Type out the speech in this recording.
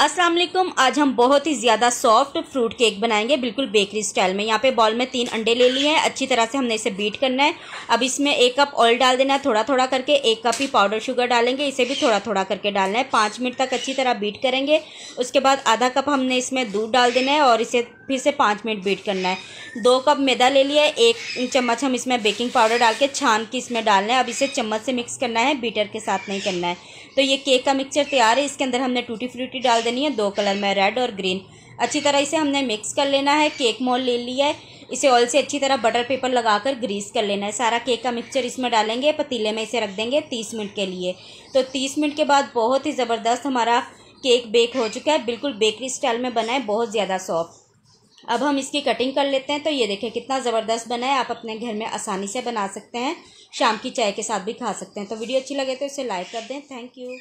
अस्सलाम वालेकुम आज हम बहुत ही ज़्यादा सॉफ्ट फ्रूट केक बनाएंगे बिल्कुल बेकरी स्टाइल में यहाँ पे बॉल में तीन अंडे ले लिए हैं अच्छी तरह से हमने इसे बीट करना है अब इसमें एक कप ऑयल डाल देना है थोड़ा थोड़ा करके एक कप ही पाउडर शुगर डालेंगे इसे भी थोड़ा थोड़ा करके डालना है पाँच मिनट तक अच्छी तरह बीट करेंगे उसके बाद आधा कप हमने इसमें दूध डाल देना है और इसे फिर से पाँच मिनट बीट करना है दो कप मैदा ले लिया है एक चम्मच हम इसमें बेकिंग पाउडर डाल के छान के इसमें डालना है अब इसे चम्मच से मिक्स करना है बीटर के साथ नहीं करना है तो ये केक का मिक्सचर तैयार है इसके अंदर हमने टूटी फ्रूटी डाल देनी है दो कलर में रेड और ग्रीन अच्छी तरह इसे हमने मिक्स कर लेना है केक मोल ले लिया है इसे ऑयल से अच्छी तरह बटर पेपर लगाकर ग्रीस कर लेना है सारा केक का मिक्सचर इसमें डालेंगे पतीले में इसे रख देंगे तीस मिनट के लिए तो तीस मिनट के बाद बहुत ही ज़बरदस्त हमारा केक बेक हो चुका है बिल्कुल बेकरी स्टाइल में बना है बहुत ज़्यादा सॉफ्ट अब हम इसकी कटिंग कर लेते हैं तो ये देखें कितना ज़बरदस्त बना है आप अपने घर में आसानी से बना सकते हैं शाम की चाय के साथ भी खा सकते हैं तो वीडियो अच्छी लगे तो इसे लाइक कर दें थैंक यू